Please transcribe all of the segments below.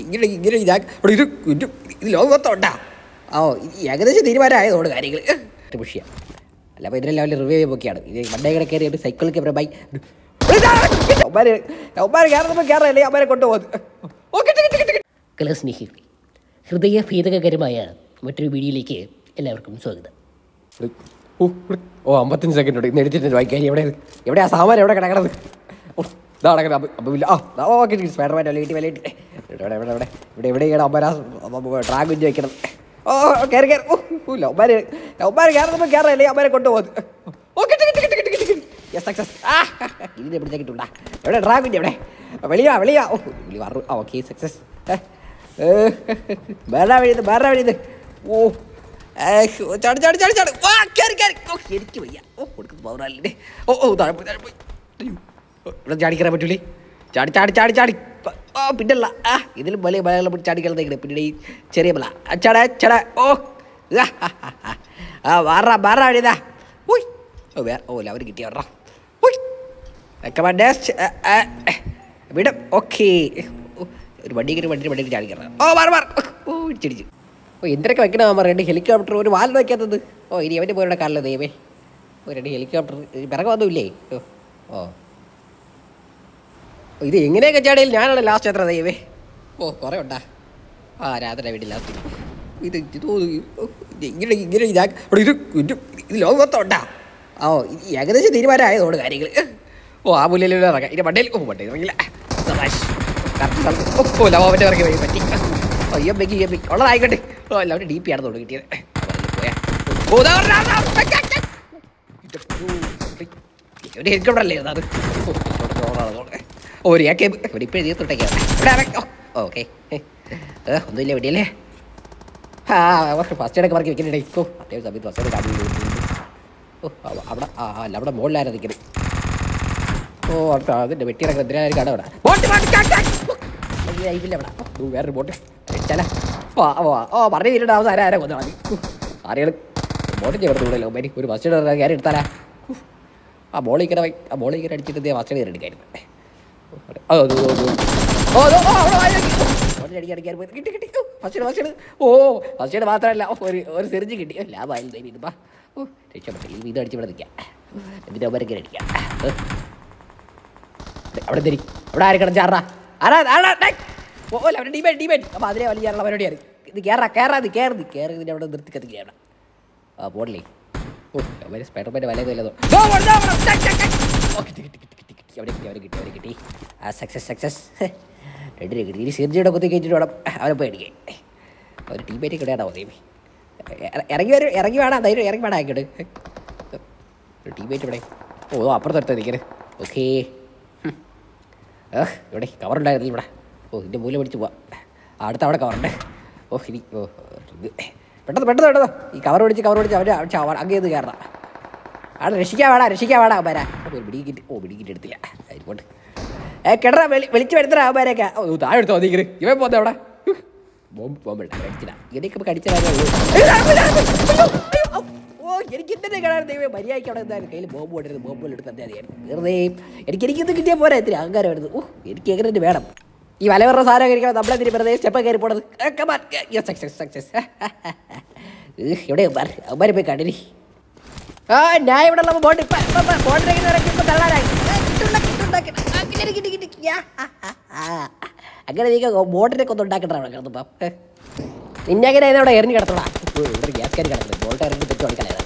ഇങ്ങനെ ഇങ്ങനെ ഇതാക്കി ഇത് ഇത് ഇത് ഓ ഏകദേശം തീരുമാനമായതോട് കാര്യങ്ങൾ വിഷയം അല്ല അപ്പോൾ ഇതിനെല്ലാം റിവ്യൂ ചെയ്യുമ്പോഴൊക്കെയാണ് ഇത് മണ്ടേ കയറി ഒരു സൈക്കിളിൽ കയറുമ്പോൾ ബൈ അവന്മാർ കയറുന്നപ്പോൾ കയറാനല്ലേ അവന്മാരെ കൊണ്ടുപോകുന്നത് കല സ്നേഹികൾ ഹൃദയഭേദകരമായ മറ്റൊരു വീഡിയോയിലേക്ക് എല്ലാവർക്കും സ്വാഗതം ഓ അമ്പത്തഞ്ച് സെക്കൻഡ് ഉണ്ട് ഇന്ന് എടുത്തിട്ട് വായിക്കാൻ എവിടെ എവിടെയാ സാമാനം എവിടെ കിടക്കണത് ഇതാ കിടക്കണം അപ്പം ഇല്ല ആ ഓക്കെ സ്പൈഡർമാൻ വലിയിട്ട് വലിയിട്ട് ഇവിടെ ഇവിടെ ഇവിടെ ഇവിടെ എവിടെയാണ് ഒമ്പരാ ഡ്രാഗ് കുഞ്ഞ് ഓ കയറി കയറി ഓ ലവ്മാര് ലവ്മാര് കയറുന്നപ്പോൾ അവരെ കൊണ്ടുപോകുന്നത് ഓ കിട്ടി കിട്ടി കിട്ടി കിട്ടി സക്സസ് ആ ഇതിനെ എവിടെ ഡ്രാഗ് എവിടെ വെളിയാ വെളിയാ ഓ വറു ആ ഓക്കെ സക്സസ് വേറെ വഴിയത് വേറെ വഴിയത് ഓ ചാടി ചാടി ചാടി ചാടി വാ കയറി കയറി ഓ എനിക്ക് വയ്യ ഓ കൊടുക്കുന്നത് പൗറാലിൻ്റെ ഓ ഓ താഴെ പോയി താഴെ പോയി ഇവിടെ ചാടി പറ്റൂലേ ചാടി ചാടി ചാടി ചാടി ഓ പിന്നല്ല ആ ഇതിൽ വലിയ മലയാളം പിടിച്ച് അടിക്കലത്തേക്കിടെ പിന്നീട് ഈ ചെറിയ മല അച്ചട അച്ചട ഓ ആ വാറാ വാറാ അഴിതാ ഉയ് ഓ വേറെ ഓ അവർ കിട്ടിയ വറാ ഉയ് കമാൻഡേസ്റ്റ് വിടും ഓക്കേ ഒരു വണ്ടി കയറി വണ്ടി വണ്ടി ചാടി കയറണം ഓ മാറി മാറി ഓ ഇടിച്ചിടിച്ചു ഓ എന്തൊക്കെ വെക്കണ മാറി രണ്ട് ഹെലികോപ്റ്റർ ഒരു വാലിന് വയ്ക്കാത്തത് ഓ ഇനി അവൻ്റെ പോലുള്ള കാലിലെ ദൈവേ ഓ രണ്ട് ഹെലികോപ്റ്റർ പിറകെ വന്നില്ലേ ഓ ഓ ഇത് എങ്ങനെയൊക്കെ ചേടയിൽ ഞാനാണ് ലാസ്റ്റ് എത്ര ദൈവേ ഓ കുറേ ഉണ്ടാ ആ രാത്രി വീട്ടിൽ ലാസ്റ്റ് ഇത് തോന്നുന്നു ഇങ്ങനെ ഇങ്ങനെ ഇതാ ഇത് ഇത് ലോകം മൊത്തം ഉണ്ടാ ഓ ഇത് ഏകദേശം തീരുമാനമായതോട് കാര്യങ്ങൾ ഓ ആ പുല്ലിലൂടെ ഇറങ്ങാം ഇതിൻ്റെ മണ്ടയിൽ ഓ മണ്ടയിൽ ഇറങ്ങില്ല ഓ ലവാവിൻ്റെ ഇറങ്ങി പറ്റി ഓ അയ്യോ ബെക്കി അയ്യോ ബെക്കി ഉള്ളതായിക്കോട്ടെ ഓ എല്ലാവരും ഡി പി ആണ് തോട് കിട്ടിയത് പോയാ ഓ ഇതാ ഹെലികോപ്റ്റർ ആ ഫസ്റ്റ് അവിടെ ആ അല്ല അവിടെ മുകളിലായിരുന്നു ഓ അവിടെ അതിൻ്റെ വെട്ടിയിടക്ക് അവിടെ വേറൊരു ബോട്ട് ചല ഓ പറഞ്ഞില്ലടാ അവസാനം ആരാ കൊന്നാ മതി ആരെയാണ് ബോട്ട് ചെയ്യാൻ ഒരു ഫസ്റ്റ് ഇടാൻ കയറി എടുത്താലാ ആ ബോളിക്കര ആ ബോളിക്കര അടിച്ചിട്ട് ഫസ്റ്റ് ഇടയിൽ എടുക്കായിരുന്നു ഓ ഫസ്റ്റ് മാത്രല്ല ഒരു ഒരു സെറിഞ്ച് കിട്ടി ലാഭായാലും ഓ അടിച്ച് നിൽക്കാം എന്നിട്ട് അടിക്കാം അവിടെ തരി അവിടെ ആരെ കിടന്ന് ആരാ ആരാ ഓ അല്ല അവരുടെ ഡിബേറ്റ് ഡിബേറ്റ് അപ്പോൾ അതിലെ ഇത് കയറാ കയറാത് കയറുത് അവിടെ നിർത്തി ആ ഓ അവര് സ്പൈഡർമാൻ്റെ വലയതല്ലോ ഓ കിട്ടി കിട്ടി അവരെ കിട്ടി അവരെ കിട്ടി അവരെ കിട്ടി ആ സക്സസ് സക്സസ് റെഡി കിട്ടി ഇനി സിർജിയുടെ കുത്തി കയറ്റിട്ട് വേണം അവരെ പോയി അടിക്കേ ഒരു ടീമേറ്റ് കിടയാടാ ദൈവം ഇറങ്ങി വരും ഇറങ്ങി വേണം ധൈര്യം ഇറങ്ങി വേണം ആക്കിയിട്ട് ഒരു ടീമേറ്റ് ഇവിടെ ഓ അപ്പുറത്തെടുത്ത് നിൽക്കരുത് ഓക്കേ ഏഹ് ഇവിടെ കവറുണ്ടായിരുന്നു ഇവിടെ ഓ ഇതിൻ്റെ മൂല പിടിച്ച് പോവാം അടുത്ത അവിടെ കവറുണ്ട് ഓ ഇനി ഓ പെട്ടെന്ന് പെട്ടെന്ന് പെട്ടെന്ന് ഈ കവർ പിടിച്ച് കവർ പിടിച്ച് അവർ അങ്ങേത് കയറണം അവിടെ രക്ഷിക്കാൻ വേടാ രക്ഷിക്കാൻ വേടാ വരാ പിടിക്കിട്ട് ഓ പിടിക്കിട്ട് എടുത്തില്ല ആയിക്കോട്ടെ ഏ കിടറാ വെളി വിളിച്ച് വരുത്തറ ആവാരൊക്കെ ഓ താഴെ എടുത്തോ നീ കയറി ഇവൻ പോകുന്ന അവിടെ ബോംബ് ബോംബ് ഇട്ടാ കടിച്ചില്ല ഇങ്ങനെയൊക്കെ കടിച്ചാലേ ഓ എനിക്ക് ഇന്നത്തെ കിടാൻ ദൈവം മര്യാദയ്ക്ക് അവിടെ എന്തായാലും കയ്യിൽ ബോംബ് കൊണ്ടിരുന്നു ബോംബ് എടുത്ത് തന്നെയായിരുന്നു വെറുതെ എനിക്ക് എനിക്ക് ഇത് കിട്ടിയാൽ പോരാ ഇത്തിരി അഹങ്കാരം വരുന്നത് ഓ എനിക്ക് എങ്ങനെ വേണം ഈ വലവരുടെ സാധനം കഴിക്കണം നമ്മളെ തിരി വെറുതെ സ്റ്റെപ്പ് കയറി പോണത് സക്സസ് സക്സസ് ഇവിടെ അവന്മാരെ പോയി കണ്ടിനി ആ ഞാൻ ഇവിടെ ഉള്ള ബോട്ട് ബോട്ടിലേക്ക് അങ്ങനെ നീ ബോട്ടിനെ കൊന്ന് ഉണ്ടാക്കട്ടെ അവിടെ കിടന്നപ്പം നിന്നെ അങ്ങനെ അവിടെ എറിഞ്ഞ് കിടത്തോളാം ഇവിടെ ഗ്യാസ്കാരി കിടക്കുന്നത് ബോട്ട് ഇറങ്ങി തെറ്റ് കളിക്കാനാണ്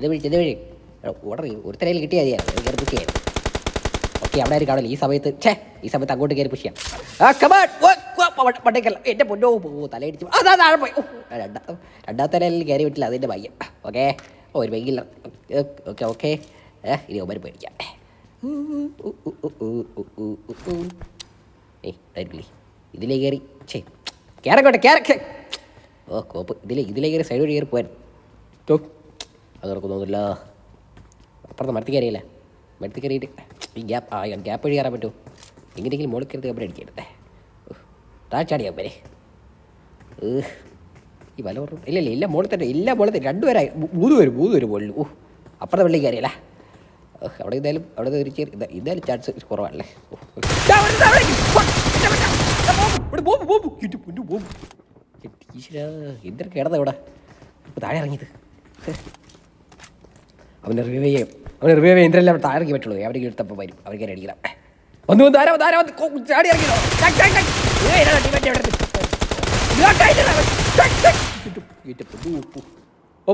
ഇത് വഴി ഇത് വഴി ഓർഡർ ഒരുത്തരയിൽ കിട്ടിയാൽ മതിയായിരുന്നു കയറി പുഷ് ചെയ്യാൻ ഓക്കെ അവിടെ ആയിരിക്കും അവിടെ ഈ സമയത്ത് ഛേ ഈ സമയത്ത് അങ്ങോട്ട് കയറി പുഷ് ചെയ്യാം എന്റെ കമാൺ പട്ടേക്കല്ല പൊന്നോ തലയിടിച്ചു അതാ താഴെ പോയി രണ്ടാമത്തെ കയറി വിട്ടില്ല അതിന്റെ ഭയം ഓക്കേ ഓ ഒരു ബൈക്കില്ല ഓക്കെ ഓക്കെ ഏഹ് ഇനി ഒമ്പത് പേടിക്കാം ഏയ് ഇതിലേ കയറി ചേ കയറക്കോട്ടെ കയറക്കെ ഓ കോപ്പ് ഇതിലേ ഇതിലേ കയറി സൈഡ് വഴി കയറി പോയാൽ തോ അത് നടക്കും തോന്നില്ല അപ്പുറത്ത് മരത്തി കയറിയില്ല മരത്തി കയറിയിട്ട് ഈ ഗ്യാപ്പ് ആ ഗ്യാപ്പ് വഴി കയറാൻ പറ്റുമോ എങ്ങനെയെങ്കിലും മുകളിൽ കയറി കപ്പടി അടിക്കരുത് താഴ്ചാടിയാ പേരെ ഏഹ് ഈ വല പറഞ്ഞു ഇല്ല ഇല്ല എല്ലാ മോളിൽ തന്നെ എല്ലാ മോളിൽ തന്നെ രണ്ടു പേരായി മൂന്ന് വരും മൂന്ന് വരും മുകളിൽ ഓ അപ്പുറത്തെ വെള്ളം കയറിയല്ല അവിടെ ഇതായാലും അവിടെ ഒരു ഇതായാലും ചാൻസ് കുറവാണല്ലേ എന്തൊരു കേടതാ ഇവിടെ ഇപ്പം താഴെ ഇറങ്ങിയത് അവന് റിവൈവ് ചെയ്യും അവനെ റിവൈവ് ചെയ്യും എന്തെല്ലാം താഴെ ഇറങ്ങി പറ്റുള്ളൂ അവിടെ എടുത്തപ്പോൾ വരും അവർക്ക് കയറി അടിക്കണം വന്ന് വന്ന് ധാരാ ധാരാ ചാടി ഇറങ്ങിയോ ഈറ്റപ്പ് ഓ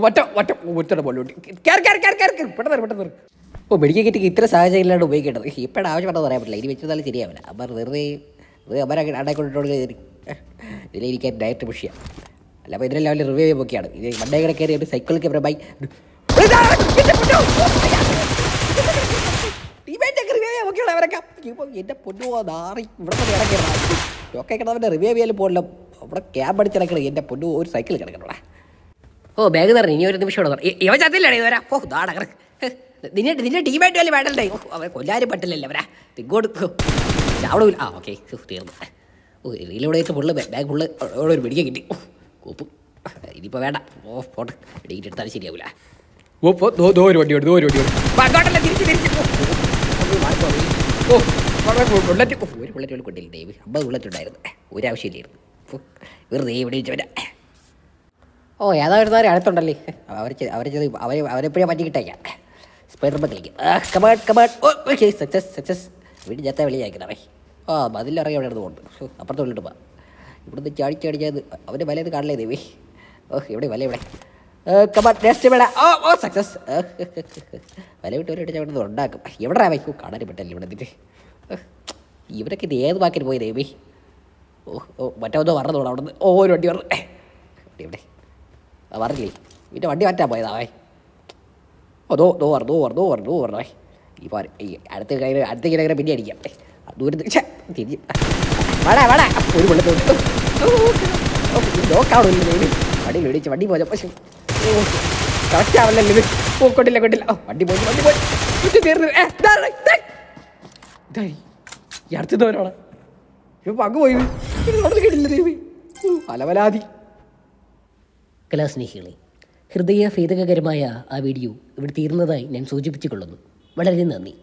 ഓ മെഡിക്കൽ കിറ്റ് ഇത്ര സാഹചര്യം ഇല്ലാണ്ട് ഉപയോഗിക്കേണ്ടത് ഇപ്പോഴും ആവശ്യപ്പെട്ടത് പറയാൻ പറ്റില്ല ഇനി വെച്ചാലും ശരിയാവില്ല അമ്മ വെറുതെ വെറുതെ അമ്മ കയറി കയറി എനിക്ക് ഡയറക്റ്റ് വിഷയം അല്ല അപ്പോൾ ഇതിനെല്ലാം അവർ റിവ്യൂ നോക്കിയാണ് ഇത് മണ്ടേ കൂടെ കയറി ഒരു സൈക്കിൾ ക്യാമറമായി അവരൊക്കെ എൻ്റെ പൊന്നു നാറി ഇവിടെ ഇടയ്ക്ക് ടോക്കെ കിടന്നവൻ്റെ റിവ്യൂ ചെയ്യാൻ പോലും അവിടെ ക്യാബ് അടിച്ച് കിടക്കണത് എൻ്റെ പൊന്നു ഒരു സൈക്കിൾ കിടക്കണോടാ ഓ ബാഗ് തരണം ഇനി ഒരു നിമിഷം ഇവിടെ ഇവ ചത്തില്ലേ ഇവരാ ഓ ദാടാ നിന്നെ നിന്റെ ടീമായിട്ട് വലിയ വേണ്ടേ ഓ അവരെ കൊല്ലാരും പറ്റില്ലല്ലേ അവരാ തിങ്ങോട്ട് അവിടെ ആ ഓക്കെ തീർന്നു ഓ റീലോടെ വെച്ച ബാഗ് ഫുള്ള് അവിടെ ഒരു പിടിക്കാൻ കിട്ടി ഓ കൂപ്പ് ഇനിയിപ്പോൾ വേണ്ട ഓ ഫോട്ട് ടിക്കറ്റ് എടുത്താലും ശരിയാവില്ല ഓ ദോ ദോ ഒരു വണ്ടി ഓടി ഒരു വണ്ടി ഓടി ഓ ഒരു ബുള്ളറ്റ് കൊണ്ടില്ല ദൈവം അമ്പത് ബുള്ളറ്റ് ഉണ്ടായിരുന്നു ഒരാവശ്യമില്ലായിരുന്നു വെറുതെ ഇവിടെ വെച്ചവരാ ഓ ഏതാ വരുന്നവരെ അടുത്തുണ്ടല്ലേ അവർ അവർ ചെയ്ത് അവർ അവരെപ്പോഴും പറ്റി കിട്ടേക്കാം സ്പൈഡർമാൻ കളിക്കും കമാട്ട് കമാട്ട് ഓ ഓക്കെ സക്സസ് സക്സസ് വീട്ടിൽ ജാത്ത വെളിയാക്കണമേ ആ മതിലിറങ്ങി അവിടെ ഇടന്ന് പോകണ്ട് അപ്പുറത്ത് വിളിട്ട് പോവാം ഇവിടുന്ന് ചാടിച്ച് അടിച്ചത് അവൻ്റെ വലയത് കാണില്ലേ ദേവി ഓഹ് ഇവിടെ വല ഇവിടെ സക്സസ് വല വിട്ട് ഒരു അവിടെ ഉണ്ടാക്കും എവിടെ ആവായിക്കോ കാണാൻ പെട്ടല്ലേ ഇവിടെ നിന്നിട്ട് ഇവരൊക്കെ ഇത് ഏത് വാക്കിന് പോയി ദേവി ഓ ഓ മറ്റോ പറഞ്ഞതോളൂ അവിടെ ഓ ഒരു വണ്ടി പറഞ്ഞു ഇവിടെ പറഞ്ഞില്ലേ പിന്നെ വണ്ടി മാറ്റാൻ പോയതാവേ ഓ ദോ ദോ പറഞ്ഞു ദോ പറഞ്ഞു ദോ പറഞ്ഞു ദോ ഈ ഇപ്പോൾ ഈ അടുത്ത കയ്യിൽ അടുത്ത അങ്ങനെ പിന്നെ അടിക്കാം ദൂരത്ത് തിരിഞ്ഞ് വേടാ വേടാ ഒരു പുള്ളി നോക്കാവണോ ഇല്ലേ വണ്ടി മേടിച്ച് വണ്ടി പോയ പക്ഷേ കറക്റ്റ് ആവല്ലല്ലോ ഓ കൊണ്ടില്ല വണ്ടി പോയി വണ്ടി പോയി ഈ അടുത്ത് ദൂരമാണ് ഇപ്പം അങ്ങ് പോയി അലവലാതി ഹൃദയ ഹൃദയഭേദകരമായ ആ വീഡിയോ ഇവിടെ തീർന്നതായി ഞാൻ സൂചിപ്പിച്ചുകൊള്ളുന്നു വളരെ നന്ദി